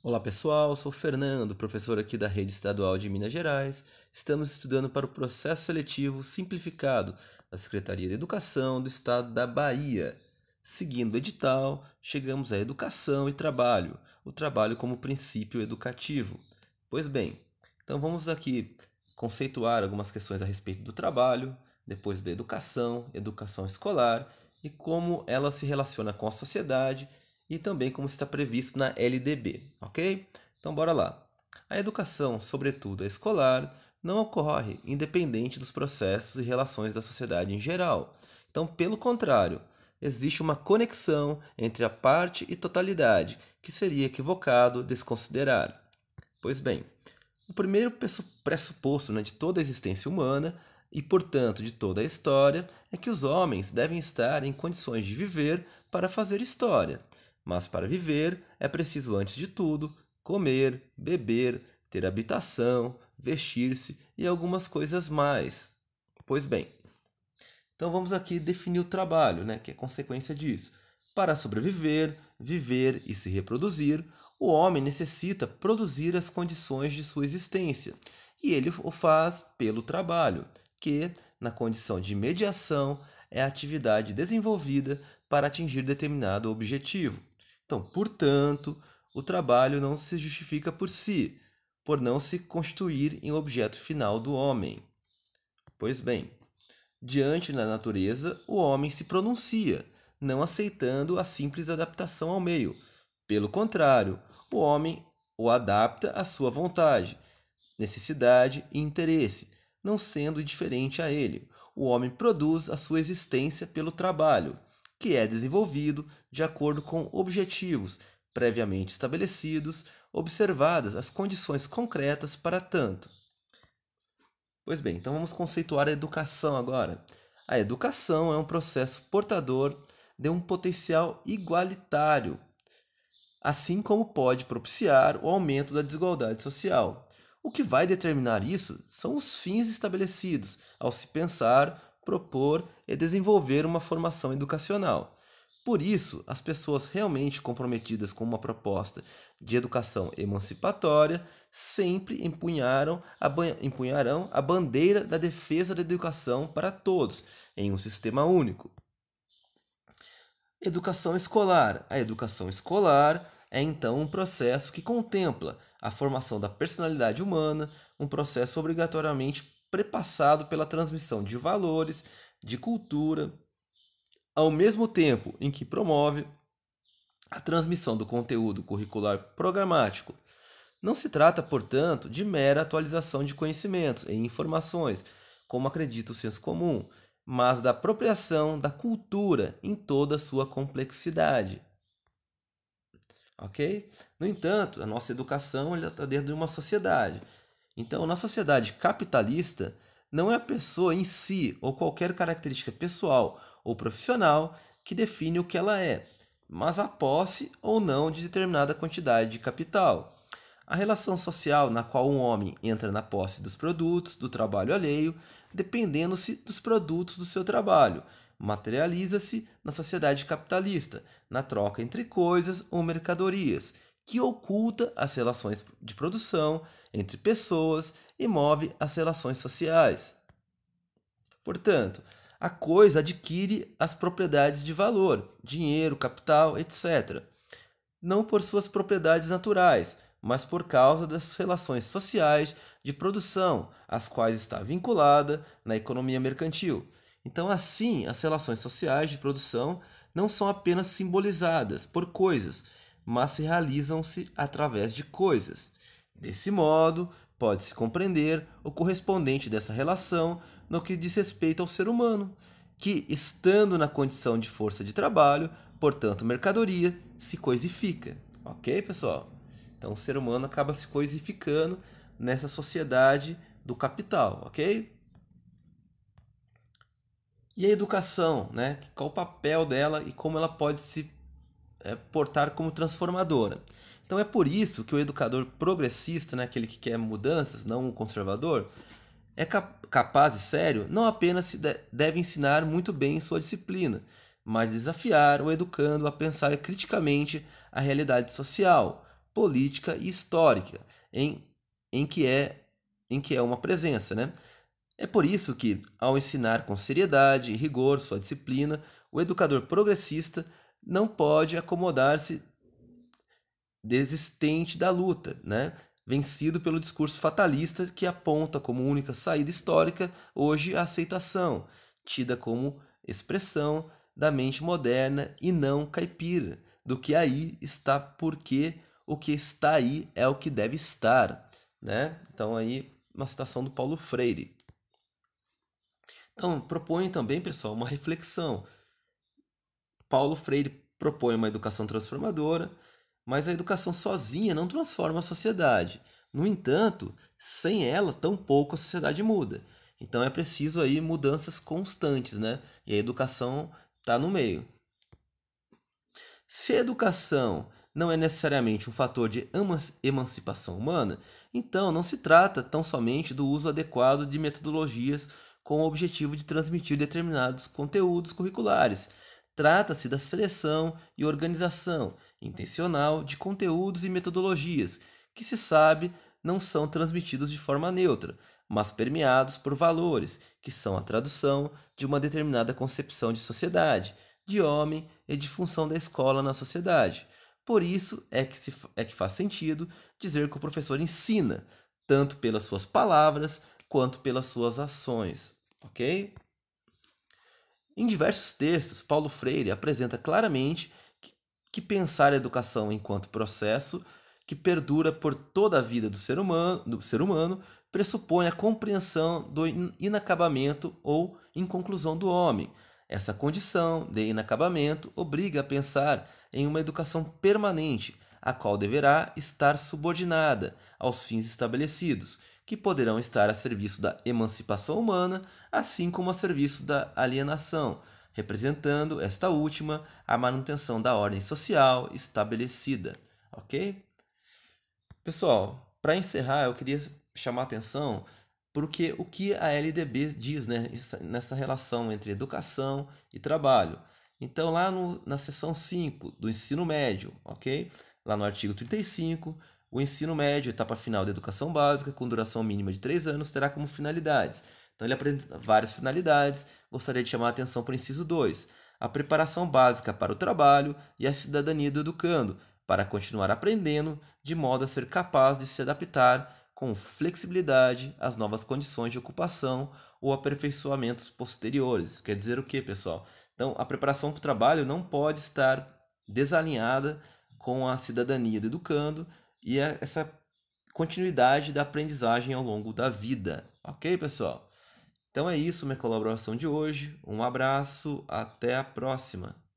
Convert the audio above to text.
Olá pessoal, sou Fernando, professor aqui da Rede Estadual de Minas Gerais. Estamos estudando para o processo seletivo simplificado da Secretaria de Educação do Estado da Bahia. Seguindo o edital, chegamos à educação e trabalho, o trabalho como princípio educativo. Pois bem, então vamos aqui conceituar algumas questões a respeito do trabalho, depois da educação, educação escolar e como ela se relaciona com a sociedade e também como está previsto na LDB, ok? Então bora lá. A educação, sobretudo a escolar, não ocorre independente dos processos e relações da sociedade em geral. Então, pelo contrário, existe uma conexão entre a parte e totalidade, que seria equivocado desconsiderar. Pois bem, o primeiro pressuposto né, de toda a existência humana e, portanto, de toda a história, é que os homens devem estar em condições de viver para fazer história. Mas para viver é preciso, antes de tudo, comer, beber, ter habitação, vestir-se e algumas coisas mais. Pois bem, então vamos aqui definir o trabalho, né, que é consequência disso. Para sobreviver, viver e se reproduzir, o homem necessita produzir as condições de sua existência, e ele o faz pelo trabalho, que, na condição de mediação, é a atividade desenvolvida para atingir determinado objetivo. Então, portanto, o trabalho não se justifica por si, por não se constituir em objeto final do homem. Pois bem, diante da natureza, o homem se pronuncia, não aceitando a simples adaptação ao meio. Pelo contrário, o homem o adapta à sua vontade, necessidade e interesse, não sendo indiferente a ele. O homem produz a sua existência pelo trabalho que é desenvolvido de acordo com objetivos previamente estabelecidos, observadas as condições concretas para tanto. Pois bem, então vamos conceituar a educação agora. A educação é um processo portador de um potencial igualitário, assim como pode propiciar o aumento da desigualdade social. O que vai determinar isso são os fins estabelecidos ao se pensar propor e desenvolver uma formação educacional. Por isso, as pessoas realmente comprometidas com uma proposta de educação emancipatória sempre empunharam a, empunharão a bandeira da defesa da educação para todos, em um sistema único. Educação escolar. A educação escolar é então um processo que contempla a formação da personalidade humana, um processo obrigatoriamente prepassado pela transmissão de valores, de cultura, ao mesmo tempo em que promove a transmissão do conteúdo curricular programático. Não se trata, portanto, de mera atualização de conhecimentos e informações, como acredita o senso comum, mas da apropriação da cultura em toda a sua complexidade. Ok? No entanto, a nossa educação está dentro de uma sociedade. Então, na sociedade capitalista, não é a pessoa em si ou qualquer característica pessoal ou profissional que define o que ela é, mas a posse ou não de determinada quantidade de capital. A relação social na qual um homem entra na posse dos produtos do trabalho alheio, dependendo-se dos produtos do seu trabalho, materializa-se na sociedade capitalista, na troca entre coisas ou mercadorias que oculta as relações de produção entre pessoas e move as relações sociais. Portanto, a coisa adquire as propriedades de valor, dinheiro, capital, etc. Não por suas propriedades naturais, mas por causa das relações sociais de produção, às quais está vinculada na economia mercantil. Então, assim, as relações sociais de produção não são apenas simbolizadas por coisas, mas se realizam-se através de coisas. Desse modo, pode-se compreender o correspondente dessa relação no que diz respeito ao ser humano, que, estando na condição de força de trabalho, portanto mercadoria, se coisifica. Ok, pessoal? Então o ser humano acaba se coisificando nessa sociedade do capital, ok? E a educação, né? Qual o papel dela e como ela pode se é, portar como transformadora. Então é por isso que o educador progressista, né, aquele que quer mudanças, não o conservador, é cap capaz e sério, não apenas de deve ensinar muito bem em sua disciplina, mas desafiar o educando a pensar criticamente a realidade social, política e histórica em, em, que, é, em que é uma presença. Né? É por isso que, ao ensinar com seriedade e rigor sua disciplina, o educador progressista não pode acomodar-se desistente da luta, né? vencido pelo discurso fatalista que aponta como única saída histórica hoje a aceitação, tida como expressão da mente moderna e não caipira, do que aí está porque o que está aí é o que deve estar, né? Então aí uma citação do Paulo Freire. Então, propõe também, pessoal, uma reflexão Paulo Freire propõe uma educação transformadora, mas a educação sozinha não transforma a sociedade. No entanto, sem ela, tampouco a sociedade muda. Então é preciso aí mudanças constantes, né? E a educação está no meio. Se a educação não é necessariamente um fator de emancipação humana, então não se trata tão somente do uso adequado de metodologias com o objetivo de transmitir determinados conteúdos curriculares, Trata-se da seleção e organização intencional de conteúdos e metodologias que se sabe não são transmitidos de forma neutra, mas permeados por valores que são a tradução de uma determinada concepção de sociedade, de homem e de função da escola na sociedade. Por isso é que, se, é que faz sentido dizer que o professor ensina, tanto pelas suas palavras quanto pelas suas ações, ok? Em diversos textos, Paulo Freire apresenta claramente que, que pensar a educação enquanto processo que perdura por toda a vida do ser humano, do ser humano pressupõe a compreensão do inacabamento ou inconclusão do homem. Essa condição de inacabamento obriga a pensar em uma educação permanente, a qual deverá estar subordinada aos fins estabelecidos que poderão estar a serviço da emancipação humana, assim como a serviço da alienação, representando esta última a manutenção da ordem social estabelecida, ok? Pessoal, para encerrar, eu queria chamar atenção porque o que a LDB diz né, nessa relação entre educação e trabalho. Então, lá no, na seção 5 do ensino médio, ok? Lá no artigo 35, o ensino médio, etapa final da educação básica, com duração mínima de 3 anos, terá como finalidades. Então ele apresenta várias finalidades. Gostaria de chamar a atenção para o inciso 2. A preparação básica para o trabalho e a cidadania do educando, para continuar aprendendo, de modo a ser capaz de se adaptar com flexibilidade às novas condições de ocupação ou aperfeiçoamentos posteriores. Quer dizer o que, pessoal? Então, a preparação para o trabalho não pode estar desalinhada com a cidadania do educando, e a, é essa continuidade da aprendizagem ao longo da vida. Ok, pessoal? Então é isso, minha colaboração de hoje. Um abraço, até a próxima!